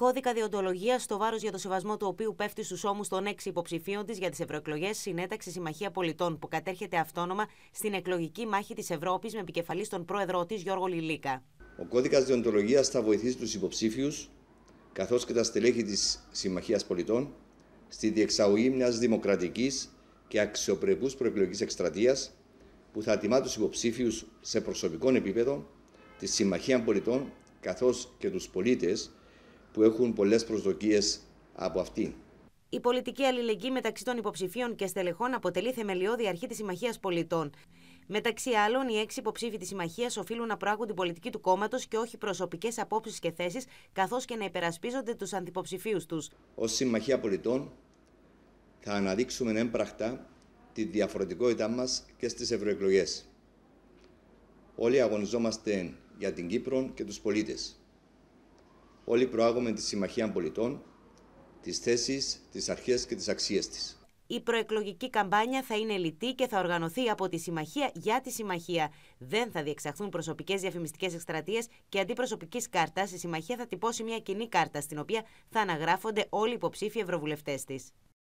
Κώδικα διοντολογίας στο βάρος για το σεβασμό του οποίου πέφτει στους ώμους των έξι υποψηφίων της για τις ευρωεκλογές συνέταξε Συμμαχία Πολιτών που κατέρχεται αυτόνομα στην εκλογική μάχη της Ευρώπης με επικεφαλής τον πρόεδρό της Γιώργο Λιλίκα. Ο κώδικας διοντολογίας θα βοηθήσει τους υποψήφιους καθώς και τα στελέχη της Συμμαχίας Πολιτών στη διεξαγωγή μιας δημοκρατικής και αξιοπρεπούς προεκλογικής εκστρατείας που θα τιμά τους υποψήφιους σε προσωπικό επίπεδο, τη Συμμαχία Πολιτών καθώς και τους πολίτες που έχουν πολλές προσδοκίες από αυτήν. Η πολιτική αλληλεγγύη μεταξύ των υποψηφίων και στελεχών αποτελεί θεμελιώδη αρχή της Συμμαχίας Πολιτών. Μεταξύ άλλων, οι έξι υποψήφοι της Συμμαχίας οφείλουν να προάγουν την πολιτική του κόμματος και όχι προσωπικές απόψεις και θέσεις, καθώς και να υπερασπίζονται τους αντιποψηφίους τους. Ως Συμμαχία Πολιτών, θα αναδείξουμε έμπραχτα τη διαφορετικότητά μας και στις ευρωεκλογές. Όλοι αγωνιζόμαστε για την Κύπρο και τους πολίτες. Όλοι προάγουμε τη Συμμαχία Πολιτών, τις θέσεις, τις αρχές και τις αξίες της. Η προεκλογική καμπάνια θα είναι λιτή και θα οργανωθεί από τη Συμμαχία για τη Συμμαχία. Δεν θα διεξαχθούν προσωπικές διαφημιστικές εκστρατείες και αντί προσωπική κάρτας, η Συμμαχία θα τυπώσει μια κοινή κάρτα στην οποία θα αναγράφονται όλοι οι υποψήφοι ευρωβουλευτές της.